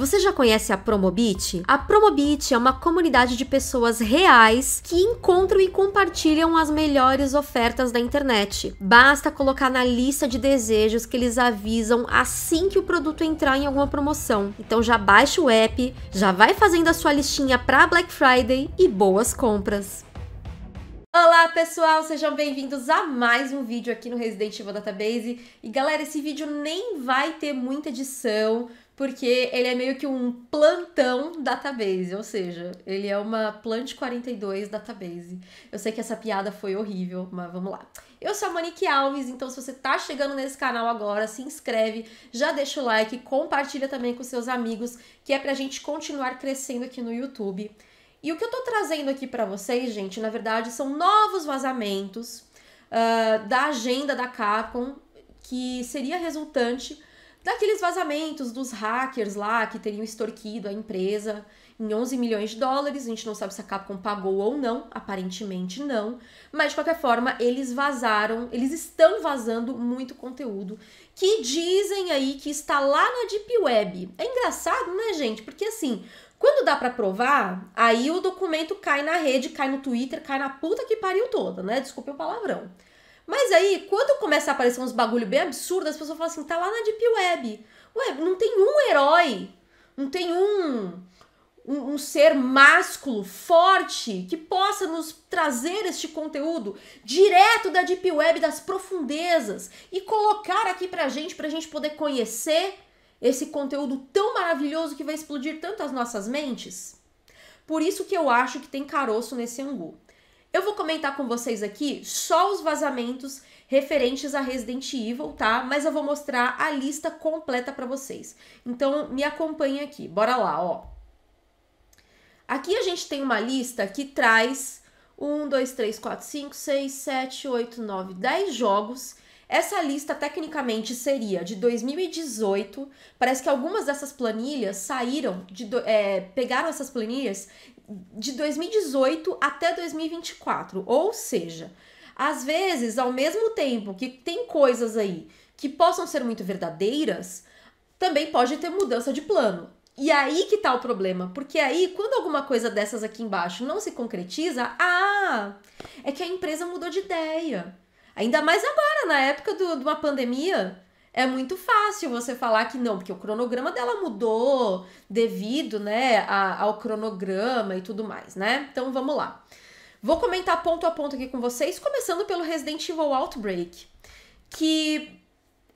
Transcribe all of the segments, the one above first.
Você já conhece a Promobit? A Promobit é uma comunidade de pessoas reais que encontram e compartilham as melhores ofertas da internet. Basta colocar na lista de desejos que eles avisam assim que o produto entrar em alguma promoção. Então já baixa o app, já vai fazendo a sua listinha para Black Friday e boas compras. Olá pessoal, sejam bem-vindos a mais um vídeo aqui no Resident Evil Database. E galera, esse vídeo nem vai ter muita edição, porque ele é meio que um plantão database, ou seja, ele é uma plant 42 database. Eu sei que essa piada foi horrível, mas vamos lá. Eu sou a Monique Alves, então se você tá chegando nesse canal agora, se inscreve, já deixa o like, compartilha também com seus amigos, que é pra gente continuar crescendo aqui no YouTube. E o que eu tô trazendo aqui para vocês, gente, na verdade, são novos vazamentos uh, da agenda da Capcom, que seria resultante daqueles vazamentos dos hackers lá que teriam extorquido a empresa em 11 milhões de dólares. A gente não sabe se a Capcom pagou ou não, aparentemente não. Mas de qualquer forma, eles vazaram, eles estão vazando muito conteúdo que dizem aí que está lá na Deep Web. É engraçado, né, gente? Porque assim, quando dá para provar, aí o documento cai na rede, cai no Twitter, cai na puta que pariu toda, né? Desculpe o palavrão. Mas aí, quando começa a aparecer uns bagulho bem absurdo, as pessoas falam assim, tá lá na Deep Web. Ué, não tem um herói, não tem um, um, um ser másculo, forte, que possa nos trazer este conteúdo direto da Deep Web, das profundezas, e colocar aqui pra gente, pra gente poder conhecer esse conteúdo tão maravilhoso que vai explodir tanto as nossas mentes? Por isso que eu acho que tem caroço nesse angu. Eu vou comentar com vocês aqui só os vazamentos referentes a Resident Evil, tá? Mas eu vou mostrar a lista completa para vocês. Então, me acompanha aqui. Bora lá, ó. Aqui a gente tem uma lista que traz 1, 2, 3, 4, 5, 6, 7, 8, 9, 10 jogos essa lista tecnicamente seria de 2018. Parece que algumas dessas planilhas saíram, de, é, pegaram essas planilhas de 2018 até 2024. Ou seja, às vezes, ao mesmo tempo que tem coisas aí que possam ser muito verdadeiras, também pode ter mudança de plano. E aí que tá o problema, porque aí quando alguma coisa dessas aqui embaixo não se concretiza, ah, é que a empresa mudou de ideia. Ainda mais agora, na época do, de uma pandemia, é muito fácil você falar que não, porque o cronograma dela mudou devido, né, a, ao cronograma e tudo mais, né? Então vamos lá. Vou comentar ponto a ponto aqui com vocês, começando pelo Resident Evil Outbreak, que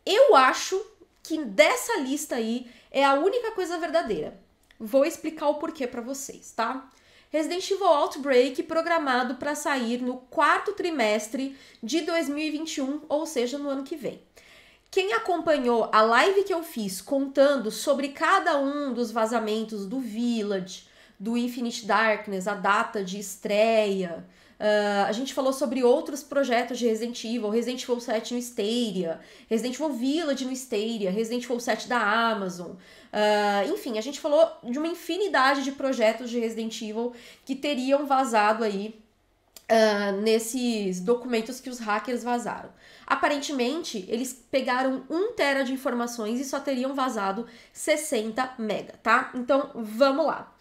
eu acho que dessa lista aí é a única coisa verdadeira. Vou explicar o porquê para vocês, tá? Resident Evil Outbreak programado para sair no quarto trimestre de 2021, ou seja, no ano que vem. Quem acompanhou a live que eu fiz contando sobre cada um dos vazamentos do Village, do Infinite Darkness, a data de estreia, Uh, a gente falou sobre outros projetos de Resident Evil, Resident Evil 7 no Stadia, Resident Evil Village no Stadia, Resident Evil 7 da Amazon. Uh, enfim, a gente falou de uma infinidade de projetos de Resident Evil que teriam vazado aí uh, nesses documentos que os hackers vazaram. Aparentemente, eles pegaram 1 tera de informações e só teriam vazado 60 mega, tá? Então, vamos lá.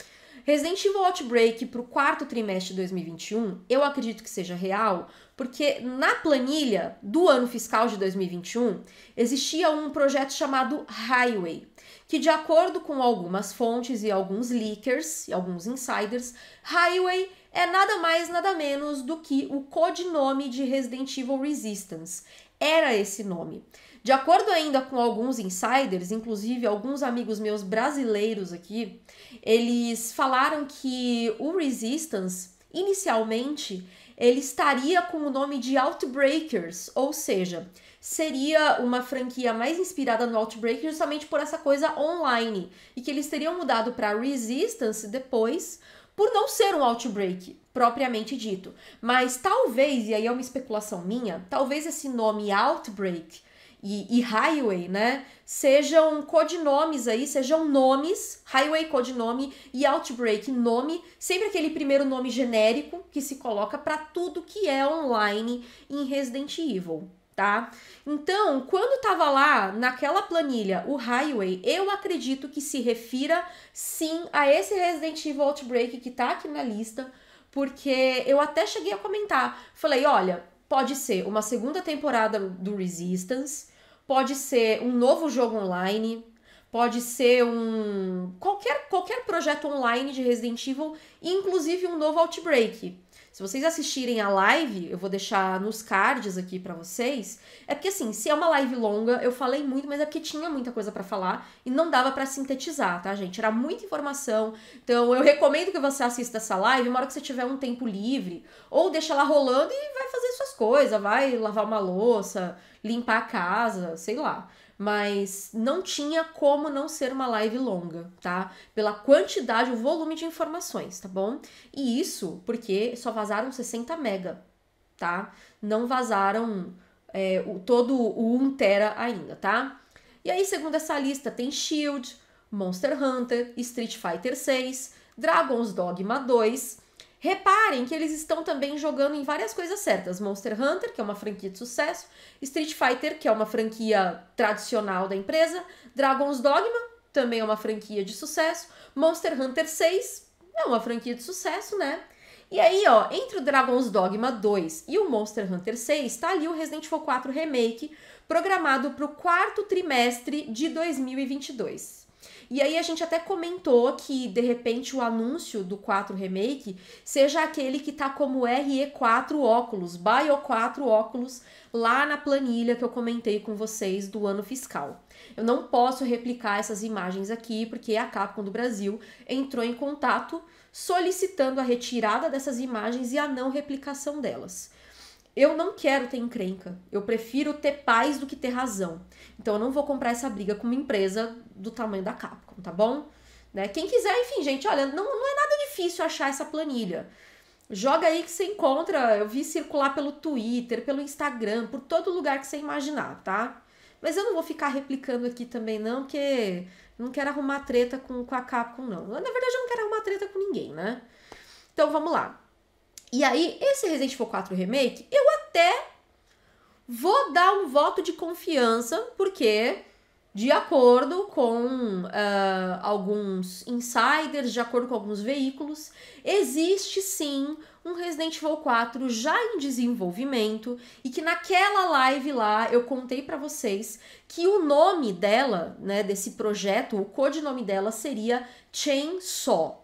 Resident Evil Outbreak pro quarto trimestre de 2021, eu acredito que seja real, porque na planilha do ano fiscal de 2021 existia um projeto chamado Highway, que de acordo com algumas fontes e alguns leakers e alguns insiders, Highway é nada mais nada menos do que o codinome de Resident Evil Resistance. Era esse nome. De acordo ainda com alguns insiders, inclusive alguns amigos meus brasileiros aqui, eles falaram que o Resistance, inicialmente, ele estaria com o nome de Outbreakers, ou seja, seria uma franquia mais inspirada no Outbreak justamente por essa coisa online, e que eles teriam mudado para Resistance depois, por não ser um outbreak propriamente dito. Mas talvez, e aí é uma especulação minha, talvez esse nome outbreak e, e highway, né? Sejam codinomes aí, sejam nomes, highway codinome e outbreak nome, sempre aquele primeiro nome genérico que se coloca para tudo que é online em Resident Evil tá? Então, quando tava lá naquela planilha, o Highway, eu acredito que se refira sim a esse Resident Evil Outbreak que tá aqui na lista, porque eu até cheguei a comentar, falei, olha, pode ser uma segunda temporada do Resistance, Pode ser um novo jogo online, pode ser um qualquer qualquer projeto online de Resident Evil, inclusive um novo Outbreak. Se vocês assistirem a live, eu vou deixar nos cards aqui para vocês. É porque assim, se é uma live longa, eu falei muito, mas é porque tinha muita coisa para falar e não dava para sintetizar, tá, gente? Era muita informação. Então, eu recomendo que você assista essa live uma hora que você tiver um tempo livre, ou deixa ela rolando e vai fazer suas coisas, vai lavar uma louça, limpar a casa, sei lá. Mas não tinha como não ser uma live longa, tá? Pela quantidade, o volume de informações, tá bom? E isso porque só vazaram 60 mega, tá? Não vazaram é, o, todo o 1 tera ainda, tá? E aí, segundo essa lista, tem Shield, Monster Hunter, Street Fighter 6, Dragon's Dogma 2, Reparem que eles estão também jogando em várias coisas certas. Monster Hunter, que é uma franquia de sucesso, Street Fighter, que é uma franquia tradicional da empresa, Dragon's Dogma, também é uma franquia de sucesso, Monster Hunter 6 é uma franquia de sucesso, né? E aí, ó, entre o Dragon's Dogma 2 e o Monster Hunter 6, tá ali o Resident Evil 4 Remake, programado para o quarto trimestre de 2022. E aí a gente até comentou que de repente o anúncio do 4 Remake seja aquele que tá como RE4 óculos, Bio 4 óculos, lá na planilha que eu comentei com vocês do ano fiscal. Eu não posso replicar essas imagens aqui porque a Capcom do Brasil entrou em contato solicitando a retirada dessas imagens e a não replicação delas. Eu não quero ter encrenca. Eu prefiro ter paz do que ter razão. Então eu não vou comprar essa briga com uma empresa do tamanho da Capcom, tá bom? Né? Quem quiser, enfim, gente, olha, não, não é nada difícil achar essa planilha. Joga aí que você encontra. Eu vi circular pelo Twitter, pelo Instagram, por todo lugar que você imaginar, tá? Mas eu não vou ficar replicando aqui também, não, porque não quero arrumar treta com, com a Capcom, não. Na verdade, eu não quero arrumar treta com ninguém, né? Então vamos lá. E aí, esse Resident Evil 4 Remake, eu até vou dar um voto de confiança, porque de acordo com uh, alguns insiders, de acordo com alguns veículos, existe sim um Resident Evil 4 já em desenvolvimento e que naquela live lá eu contei para vocês que o nome dela, né, desse projeto, o codinome dela seria Chainsaw.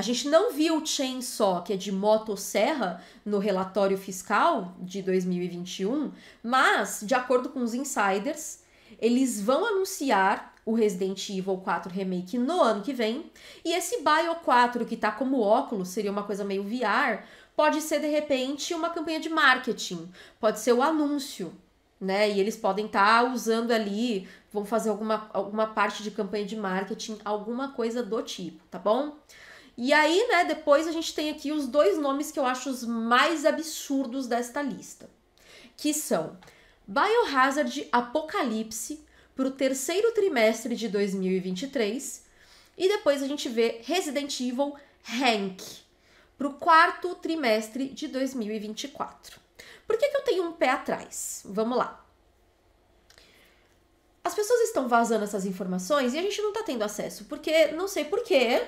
A gente não viu o chain só que é de motosserra, no relatório fiscal de 2021, mas, de acordo com os insiders, eles vão anunciar o Resident Evil 4 Remake no ano que vem, e esse Bio 4, que tá como óculos, seria uma coisa meio VR, pode ser, de repente, uma campanha de marketing, pode ser o anúncio né? E eles podem estar tá usando ali, vão fazer alguma, alguma parte de campanha de marketing, alguma coisa do tipo, tá bom? E aí, né, depois a gente tem aqui os dois nomes que eu acho os mais absurdos desta lista, que são Biohazard Apocalipse para o terceiro trimestre de 2023 e depois a gente vê Resident Evil Hank para o quarto trimestre de 2024. Por que, que eu tenho um pé atrás? Vamos lá. As pessoas estão vazando essas informações e a gente não está tendo acesso, porque não sei porquê,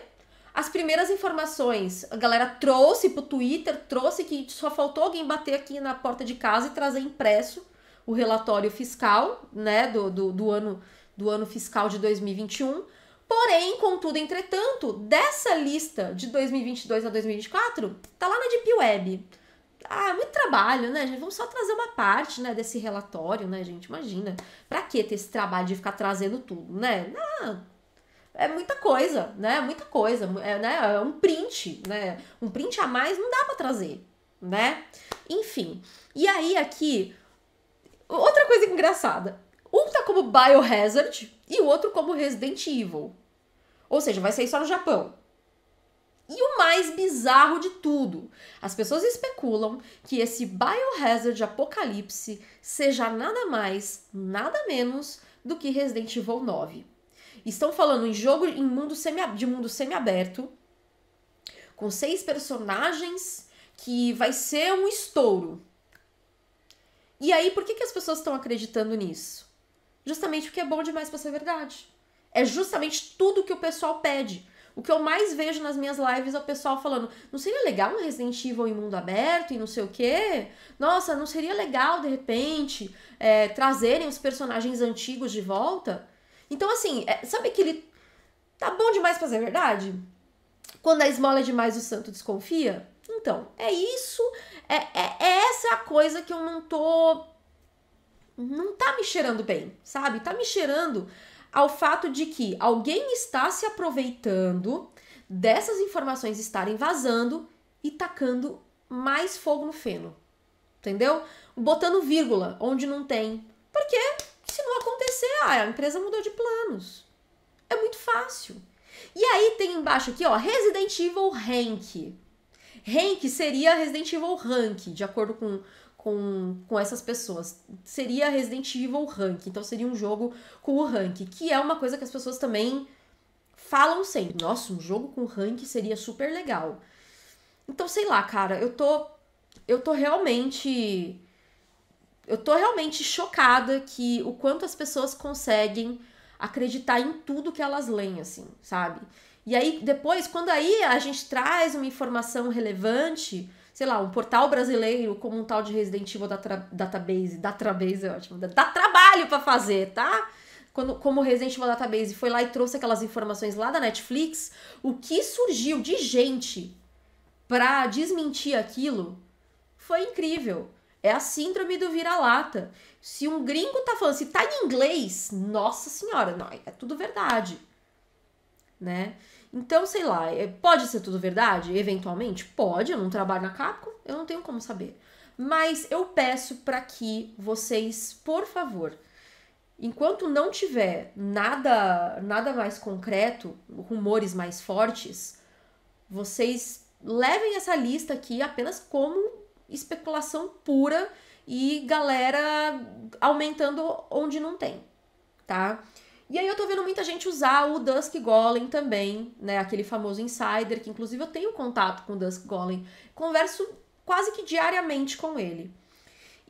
as primeiras informações a galera trouxe pro Twitter, trouxe que só faltou alguém bater aqui na porta de casa e trazer impresso o relatório fiscal, né, do, do, do ano do ano fiscal de 2021. Porém, contudo, entretanto, dessa lista de 2022 a 2024, tá lá na Deep Web. Ah, é muito trabalho, né, gente? Vamos só trazer uma parte, né, desse relatório, né, gente? Imagina. Pra que ter esse trabalho de ficar trazendo tudo, né? Não, é muita coisa, né? É muita coisa, é, né? É um print, né? Um print a mais não dá para trazer, né? Enfim. E aí aqui outra coisa engraçada. Um tá como Biohazard e o outro como Resident Evil. Ou seja, vai sair só no Japão. E o mais bizarro de tudo, as pessoas especulam que esse Biohazard Apocalipse seja nada mais, nada menos do que Resident Evil 9. Estão falando em jogo em mundo semi, de mundo semiaberto, com seis personagens, que vai ser um estouro. E aí, por que, que as pessoas estão acreditando nisso? Justamente porque é bom demais para ser verdade. É justamente tudo que o pessoal pede. O que eu mais vejo nas minhas lives é o pessoal falando: não seria legal um Resident Evil em mundo aberto e não sei o quê? Nossa, não seria legal de repente é, trazerem os personagens antigos de volta? Então, assim, é, sabe aquele. Tá bom demais pra ser verdade? Quando a esmola é demais, o santo desconfia? Então, é isso. É, é, é essa a coisa que eu não tô. Não tá me cheirando bem, sabe? Tá me cheirando ao fato de que alguém está se aproveitando dessas informações estarem vazando e tacando mais fogo no feno. Entendeu? Botando vírgula onde não tem. Por quê? ser, ah, a empresa mudou de planos. É muito fácil. E aí tem embaixo aqui, ó, Resident Evil Rank. Rank seria Resident Evil Rank, de acordo com, com, com essas pessoas. Seria Resident Evil Rank, então seria um jogo com o rank, que é uma coisa que as pessoas também falam sempre. Nossa, um jogo com rank seria super legal. Então, sei lá, cara, eu tô eu tô realmente eu tô realmente chocada que o quanto as pessoas conseguem acreditar em tudo que elas leem, assim, sabe? E aí, depois, quando aí a gente traz uma informação relevante, sei lá, um portal brasileiro como um tal de Resident Evil data, Database, Database é ótimo, dá trabalho para fazer, tá? Quando, como Resident Evil Database foi lá e trouxe aquelas informações lá da Netflix, o que surgiu de gente pra desmentir aquilo foi incrível. É a síndrome do vira-lata. Se um gringo tá falando, se tá em inglês, nossa senhora, não, é tudo verdade. Né? Então, sei lá, é, pode ser tudo verdade? Eventualmente? Pode, eu não trabalho na Capcom, eu não tenho como saber. Mas eu peço para que vocês, por favor, enquanto não tiver nada, nada mais concreto, rumores mais fortes, vocês levem essa lista aqui apenas como especulação pura e galera aumentando onde não tem, tá? E aí eu tô vendo muita gente usar o Dusk Golem também, né? Aquele famoso insider, que inclusive eu tenho contato com o Dusk Golem. Converso quase que diariamente com ele.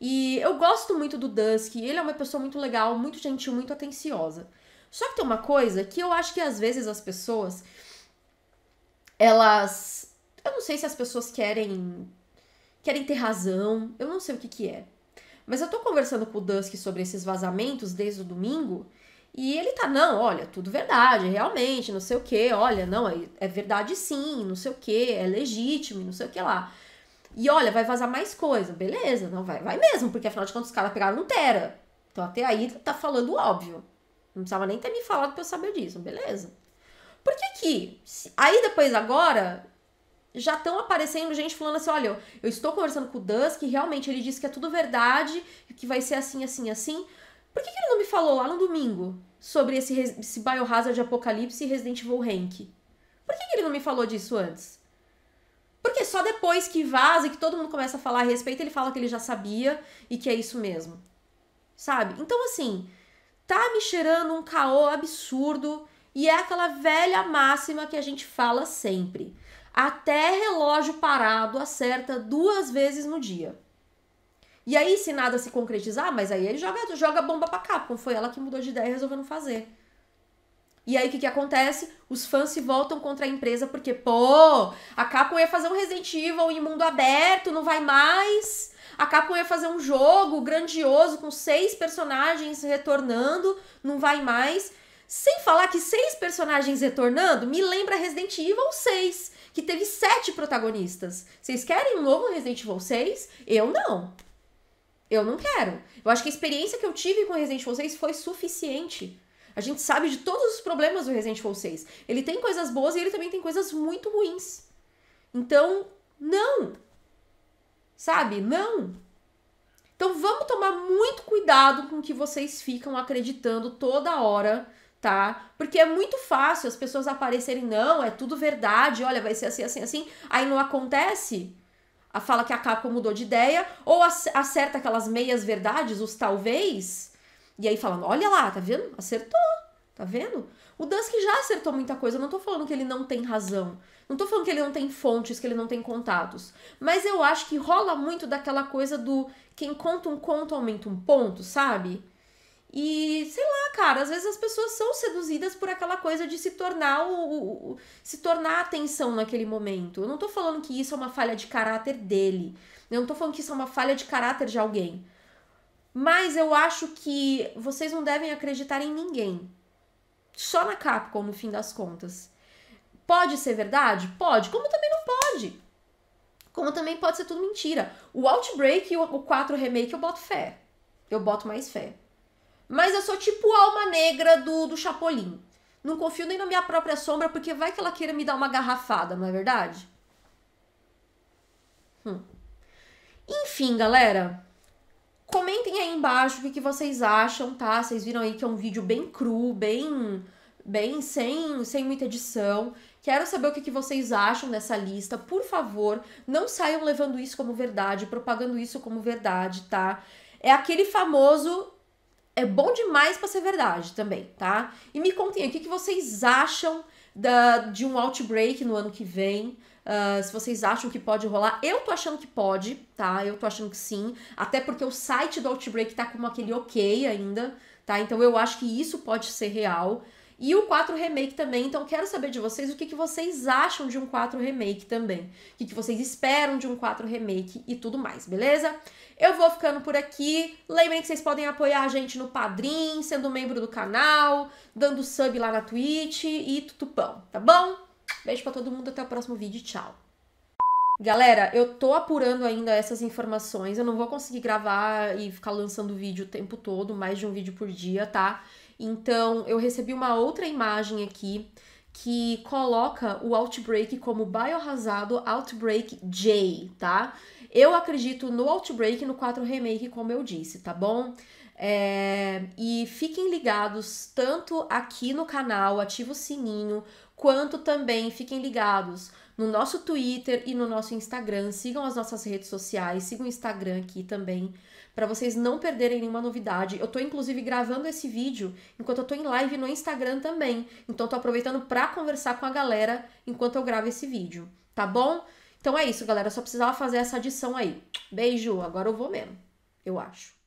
E eu gosto muito do Dusk, ele é uma pessoa muito legal, muito gentil, muito atenciosa. Só que tem uma coisa que eu acho que às vezes as pessoas, elas... Eu não sei se as pessoas querem querem ter razão, eu não sei o que que é. Mas eu tô conversando com o Dusk sobre esses vazamentos desde o domingo e ele tá, não, olha, tudo verdade, realmente, não sei o que, olha, não, é, é verdade sim, não sei o que, é legítimo, não sei o que lá. E olha, vai vazar mais coisa, beleza, não vai, vai mesmo, porque afinal de contas os caras pegaram um tera. Então até aí tá falando óbvio. Não precisava nem ter me falado pra eu saber disso, beleza. Por que que, aí depois agora, já estão aparecendo gente falando assim: olha, eu estou conversando com o Dusk, realmente ele disse que é tudo verdade, que vai ser assim, assim, assim. Por que, que ele não me falou lá no domingo sobre esse, esse Biohazard Apocalipse e Resident Evil Rank? Por que, que ele não me falou disso antes? Porque só depois que vaza e que todo mundo começa a falar a respeito, ele fala que ele já sabia e que é isso mesmo. Sabe? Então, assim, tá me cheirando um caô absurdo e é aquela velha máxima que a gente fala sempre até relógio parado acerta duas vezes no dia. E aí, se nada se concretizar, mas aí ele joga, joga bomba pra Capcom. Foi ela que mudou de ideia e resolveu não fazer. E aí, o que, que acontece? Os fãs se voltam contra a empresa porque, pô, a Capcom ia fazer um Resident Evil em mundo aberto, não vai mais. A Capcom ia fazer um jogo grandioso com seis personagens retornando, não vai mais. Sem falar que seis personagens retornando me lembra Resident Evil 6 que teve sete protagonistas. Vocês querem um novo Resident Evil 6? Eu não. Eu não quero. Eu acho que a experiência que eu tive com Resident Evil 6 foi suficiente. A gente sabe de todos os problemas do Resident Evil 6. Ele tem coisas boas e ele também tem coisas muito ruins. Então, não. Sabe? Não. Então vamos tomar muito cuidado com o que vocês ficam acreditando toda hora tá? Porque é muito fácil as pessoas aparecerem, não, é tudo verdade, olha, vai ser assim, assim, assim, aí não acontece. A fala que a Capcom mudou de ideia, ou acerta aquelas meias verdades, os talvez, e aí falando, olha lá, tá vendo? Acertou, tá vendo? O Dunsky já acertou muita coisa, eu não tô falando que ele não tem razão, não tô falando que ele não tem fontes, que ele não tem contatos, mas eu acho que rola muito daquela coisa do quem conta um conto aumenta um ponto, sabe? E sei lá, cara, às vezes as pessoas são seduzidas por aquela coisa de se tornar o, o, o se tornar atenção naquele momento. Eu não tô falando que isso é uma falha de caráter dele. Eu não tô falando que isso é uma falha de caráter de alguém. Mas eu acho que vocês não devem acreditar em ninguém. Só na Capcom, no fim das contas. Pode ser verdade? Pode. Como também não pode. Como também pode ser tudo mentira. O Outbreak e o 4 Remake eu boto fé. Eu boto mais fé. Mas eu sou tipo alma negra do, do Chapolin. Não confio nem na minha própria sombra, porque vai que ela queira me dar uma garrafada, não é verdade? Hum. Enfim, galera. Comentem aí embaixo o que, que vocês acham, tá? Vocês viram aí que é um vídeo bem cru, bem bem sem, sem muita edição. Quero saber o que, que vocês acham dessa lista. Por favor, não saiam levando isso como verdade, propagando isso como verdade, tá? É aquele famoso é bom demais para ser verdade também, tá? E me contem aí, o que, vocês acham da, de um outbreak no ano que vem? Uh, se vocês acham que pode rolar, eu tô achando que pode, tá? Eu tô achando que sim, até porque o site do Outbreak tá com aquele ok ainda, tá? Então eu acho que isso pode ser real. E o 4 Remake também. Então, quero saber de vocês o que, que vocês acham de um 4 Remake também. O que, que vocês esperam de um 4 Remake e tudo mais, beleza? Eu vou ficando por aqui. Lembrem que vocês podem apoiar a gente no Padrim, sendo membro do canal, dando sub lá na Twitch e tutupão, tá bom? Beijo para todo mundo, até o próximo vídeo tchau! Galera, eu tô apurando ainda essas informações. Eu não vou conseguir gravar e ficar lançando vídeo o tempo todo, mais de um vídeo por dia, tá? Então, eu recebi uma outra imagem aqui que coloca o Outbreak como biohazado Outbreak J, tá? Eu acredito no Outbreak no 4 Remake, como eu disse, tá bom? É... e fiquem ligados tanto aqui no canal, ativa o sininho, quanto também fiquem ligados no nosso Twitter e no nosso Instagram. Sigam as nossas redes sociais, sigam o Instagram aqui também, para vocês não perderem nenhuma novidade. Eu tô inclusive gravando esse vídeo enquanto eu tô em live no Instagram também. Então tô aproveitando para conversar com a galera enquanto eu gravo esse vídeo, tá bom? Então é isso, galera, eu só precisava fazer essa adição aí. Beijo, agora eu vou mesmo. Eu acho.